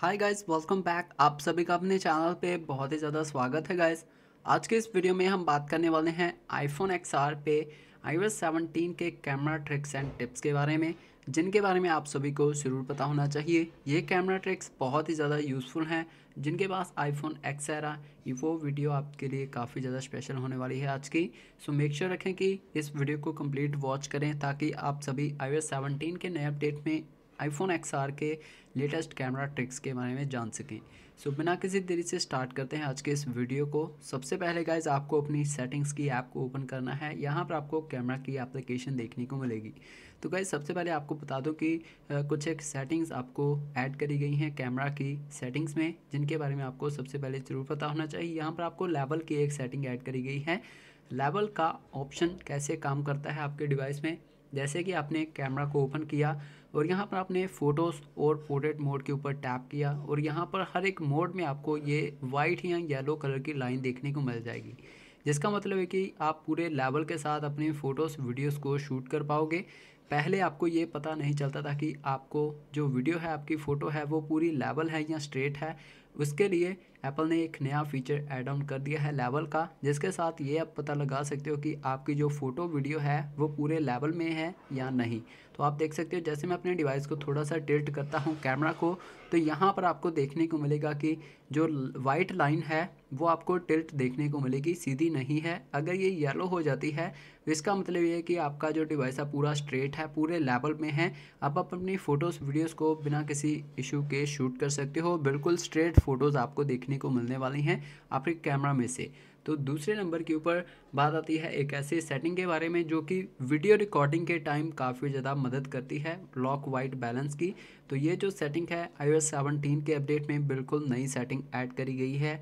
hi guys welcome back आप सभी का अपने चैनल पे बहुत ही ज़्यादा स्वागत है गाइस आज के इस वीडियो में हम बात करने वाले हैं आईफोन एक्स पे iOS 17 के कैमरा ट्रिक्स एंड टिप्स के बारे में जिनके बारे में आप सभी को ज़रूर पता होना चाहिए ये कैमरा ट्रिक्स बहुत ही ज़्यादा यूज़फुल हैं जिनके पास आईफोन एक्स आ वो वीडियो आपके लिए काफ़ी ज़्यादा स्पेशल होने वाली है आज की सो मेक श्योर रखें कि इस वीडियो को कंप्लीट वॉच करें ताकि आप सभी आई 17 के नए अपडेट में आईफोन एक्स आर के लेटेस्ट कैमरा ट्रिक्स के बारे में जान सकें सो बिना किसी देरी से स्टार्ट करते हैं आज के इस वीडियो को सबसे पहले गाइज आपको अपनी सेटिंग्स की ऐप को ओपन करना है यहाँ पर आपको कैमरा की एप्लीकेशन देखने को मिलेगी तो गाइज सबसे पहले आपको बता दूँ कि कुछ एक सेटिंग्स आपको ऐड करी गई हैं कैमरा की सेटिंग्स में जिनके बारे में आपको सबसे पहले ज़रूर पता होना चाहिए यहाँ पर आपको लेवल की एक सेटिंग ऐड करी गई है लेवल का ऑप्शन कैसे काम करता है आपके डिवाइस में जैसे कि आपने कैमरा को ओपन किया और यहाँ पर आपने फ़ोटोज़ और पोर्ट्रेट मोड के ऊपर टैप किया और यहाँ पर हर एक मोड में आपको ये वाइट या येलो कलर की लाइन देखने को मिल जाएगी जिसका मतलब है कि आप पूरे लेवल के साथ अपने फ़ोटोज़ वीडियोस को शूट कर पाओगे पहले आपको ये पता नहीं चलता था कि आपको जो वीडियो है आपकी फ़ोटो है वो पूरी लेवल है या स्ट्रेट है उसके लिए एप्पल ने एक नया फीचर एड ऑन कर दिया है लेवल का जिसके साथ ये आप पता लगा सकते हो कि आपकी जो फ़ोटो वीडियो है वो पूरे लेवल में है या नहीं तो आप देख सकते हो जैसे मैं अपने डिवाइस को थोड़ा सा टिल्ट करता हूँ कैमरा को तो यहाँ पर आपको देखने को मिलेगा कि जो वाइट लाइन है वो आपको टिल्ट देखने को मिलेगी सीधी नहीं है अगर ये येलो हो जाती है तो इसका मतलब ये है कि आपका जो डिवाइस है पूरा स्ट्रेट है पूरे लेवल में है आप अपनी फ़ोटोज़ वीडियोज़ को बिना किसी इशू के शूट कर सकते हो बिल्कुल स्ट्रेट परफेक्ट फ़ोटोज़ आपको देखने को मिलने वाली हैं आपके कैमरा में से तो दूसरे नंबर के ऊपर बात आती है एक ऐसे सेटिंग के बारे में जो कि वीडियो रिकॉर्डिंग के टाइम काफ़ी ज़्यादा मदद करती है लॉक वाइट बैलेंस की तो ये जो सेटिंग है आई ओ के अपडेट में बिल्कुल नई सेटिंग ऐड करी गई है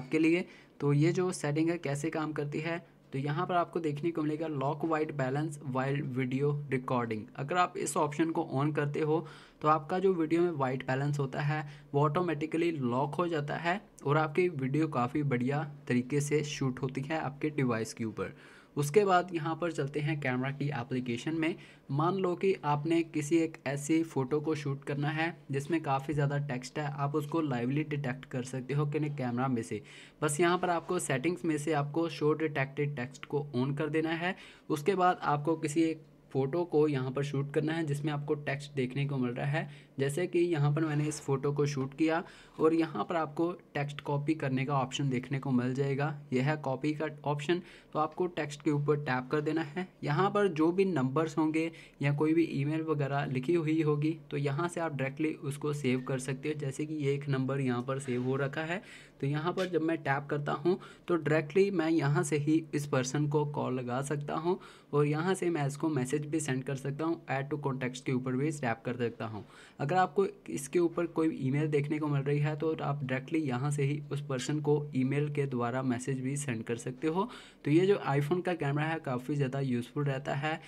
आपके लिए तो ये जो सेटिंग है कैसे काम करती है तो यहाँ पर आपको देखने को मिलेगा lock white balance while video recording अगर आप इस ऑप्शन को ऑन करते हो तो आपका जो वीडियो में वाइट बैलेंस होता है वो ऑटोमेटिकली लॉक हो जाता है और आपकी वीडियो काफ़ी बढ़िया तरीके से शूट होती है आपके डिवाइस के ऊपर उसके बाद यहाँ पर चलते हैं कैमरा की एप्लीकेशन में मान लो कि आपने किसी एक ऐसी फ़ोटो को शूट करना है जिसमें काफ़ी ज़्यादा टेक्स्ट है आप उसको लाइवली डिटेक्ट कर सकते हो कि नहीं कैमरा में से बस यहाँ पर आपको सेटिंग्स में से आपको शो डिटेक्टेड टेक्स्ट को ऑन कर देना है उसके बाद आपको किसी एक फ़ोटो को यहाँ पर शूट करना है जिसमें आपको टेक्स्ट देखने को मिल रहा है जैसे कि यहाँ पर मैंने इस फ़ोटो को शूट किया और यहाँ पर आपको टेक्स्ट कॉपी करने का ऑप्शन देखने को मिल जाएगा यह है कॉपी का ऑप्शन तो आपको टेक्स्ट के ऊपर टैप कर देना है यहाँ पर जो भी नंबर्स होंगे या कोई भी ई वगैरह लिखी हुई होगी तो यहाँ से आप डायरेक्टली उसको सेव कर सकते हो जैसे कि ये एक नंबर यहाँ पर सेव हो रखा है तो यहाँ पर जब मैं टैप करता हूँ तो डायरेक्टली मैं यहाँ से ही इस पर्सन को कॉल लगा सकता हूँ और यहाँ से मैं इसको मैसेज मैसेज भी सेंड कर सकता हूँ ऐड टू कॉन्टेक्ट के ऊपर भी टैप कर सकता हूँ अगर आपको इसके ऊपर कोई ईमेल देखने को मिल रही है तो आप डायरेक्टली यहाँ से ही उस पर्सन को ईमेल के द्वारा मैसेज भी सेंड कर सकते हो तो ये जो आईफोन का कैमरा है काफ़ी ज़्यादा यूज़फुल रहता है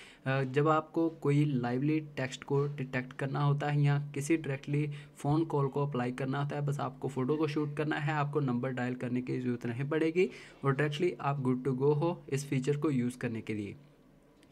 जब आपको कोई लाइवली टेक्स्ट को डिटेक्ट करना होता है या किसी डायरेक्टली फ़ोन कॉल को अप्लाई करना होता है बस आपको फ़ोटो को शूट करना है आपको नंबर डायल करने की ज़रूरत नहीं पड़ेगी और डायरेक्टली आप गुड टू गो हो इस फीचर को यूज़ करने के लिए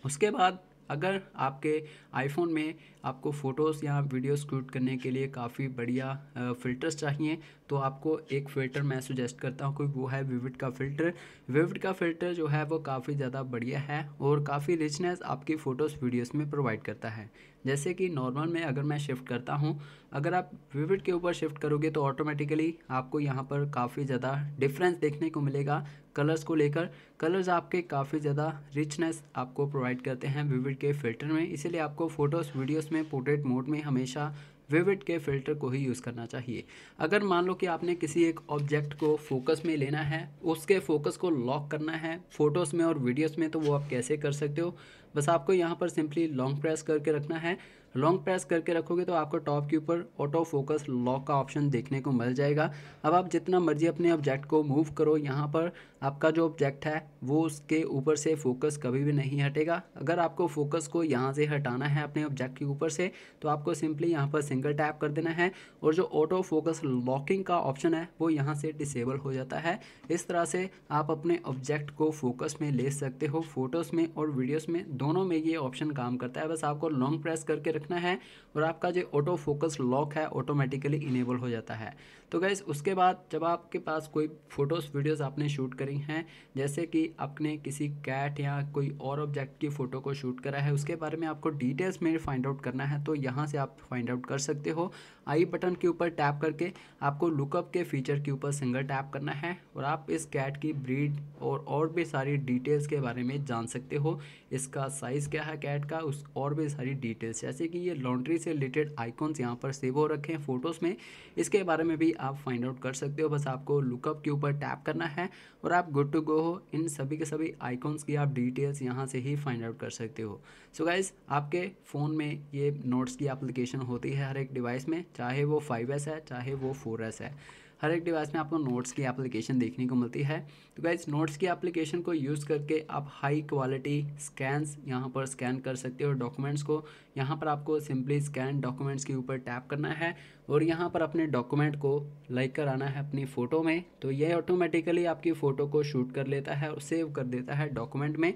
उसके बाद अगर आपके आईफोन में आपको फ़ोटोज़ या वीडियो शूट करने के लिए काफ़ी बढ़िया फ़िल्टर्स चाहिए तो आपको एक फ़िल्टर मैं सुजेस्ट करता हूँ कि वो है विविड का फ़िल्टर विविड का फ़िल्टर जो है वो काफ़ी ज़्यादा बढ़िया है और काफ़ी रिचनेस आपकी फ़ोटोज़ वीडियोस में प्रोवाइड करता है जैसे कि नॉर्मल में अगर मैं शिफ्ट करता हूँ अगर आप विविड के ऊपर शिफ्ट करोगे तो ऑटोमेटिकली आपको यहाँ पर काफ़ी ज़्यादा डिफरेंस देखने को मिलेगा कलर्स को लेकर कलर्स आपके काफ़ी ज़्यादा रिचनेस आपको प्रोवाइड करते हैं विविड के फिल्टर में इसीलिए आपको फ़ोटोज़ वीडियोस में पोर्ट्रेट मोड में हमेशा विविड के फिल्टर को ही यूज़ करना चाहिए अगर मान लो कि आपने किसी एक ऑब्जेक्ट को फोकस में लेना है उसके फोकस को लॉक करना है फ़ोटोज़ में और वीडियोज़ में तो वो आप कैसे कर सकते हो बस आपको यहाँ पर सिंपली लॉन्ग प्रेस करके रखना है लॉन्ग प्रेस करके रखोगे तो आपको टॉप के ऊपर ऑटो फोकस लॉक का ऑप्शन देखने को मिल जाएगा अब आप जितना मर्जी अपने ऑब्जेक्ट को मूव करो यहाँ पर आपका जो ऑब्जेक्ट है वो उसके ऊपर से फोकस कभी भी नहीं हटेगा अगर आपको फोकस को यहाँ से हटाना है अपने ऑब्जेक्ट के ऊपर से तो आपको सिंपली यहाँ पर सिंगल टैप कर देना है और जो ऑटो फोकस लॉकिंग का ऑप्शन है वो यहाँ से डिसेबल हो जाता है इस तरह से आप अपने ऑब्जेक्ट को फोकस में ले सकते हो फोटोज़ में और वीडियोज़ में दोनों में ये ऑप्शन काम करता है बस आपको लॉन्ग प्रेस करके रख रखना है और आपका जो ऑटो फोकस लॉक है ऑटोमेटिकली इनेबल हो जाता है तो गैस उसके बाद जब आपके पास कोई फ़ोटोज़ वीडियोस आपने शूट करी हैं जैसे कि आपने किसी कैट या कोई और ऑब्जेक्ट की फ़ोटो को शूट करा है उसके बारे में आपको डिटेल्स में फाइंड आउट करना है तो यहाँ से आप फाइंड आउट कर सकते हो आई बटन के ऊपर टैप करके आपको लुकअप के फीचर के ऊपर सिंगल टैप करना है और आप इस कैट की ब्रीड और और भी सारी डिटेल्स के बारे में जान सकते हो इसका साइज़ क्या है कैट का उस और भी सारी डिटेल्स जैसे कि कि ये लॉन्ड्री से रिलेटेड आइकॉन्स यहाँ पर सेव हो रखे हैं फोटोज़ में इसके बारे में भी आप फाइंड आउट कर सकते हो बस आपको लुकअप के ऊपर टैप करना है और आप गुड टू गो हो इन सभी के सभी आइकॉन्स की आप डिटेल्स यहाँ से ही फाइंड आउट कर सकते हो सो so गाइज आपके फ़ोन में ये नोट्स की अप्लीकेशन होती है हर एक डिवाइस में चाहे वो फाइव है चाहे वो फोर है हर एक डिवाइस में आपको नोट्स की एप्लीकेशन देखने को मिलती है तो गाइज नोट्स की एप्लीकेशन को यूज़ करके आप हाई क्वालिटी स्कैंस यहाँ पर स्कैन कर सकते हो डॉक्यूमेंट्स को यहाँ पर आपको सिंपली स्कैन डॉक्यूमेंट्स के ऊपर टैप करना है और यहाँ पर अपने डॉक्यूमेंट को लाइक कराना है अपनी फ़ोटो में तो ये ऑटोमेटिकली आपकी फ़ोटो को शूट कर लेता है और सेव कर देता है डॉक्यूमेंट में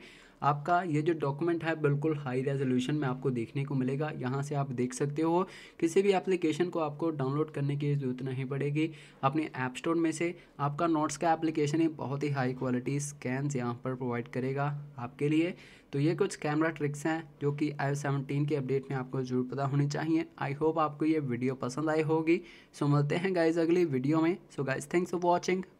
आपका ये जो डॉक्यूमेंट है बिल्कुल हाई रेजोल्यूशन में आपको देखने को मिलेगा यहाँ से आप देख सकते हो किसी भी एप्लीकेशन को आपको डाउनलोड करने की जरूरत नहीं पड़ेगी अपने ऐप स्टोर में से आपका नोट्स का एप्लीकेशन ही बहुत ही हाई क्वालिटी स्कैन यहाँ पर प्रोवाइड करेगा आपके लिए तो ये कुछ कैमरा ट्रिक्स हैं जो कि आई सेवनटीन के अपडेट में आपको जरूर पता होनी चाहिए आई होप आपको ये वीडियो पसंद आई होगी सो मिलते हैं गाइज अगली वीडियो में so guys thanks for watching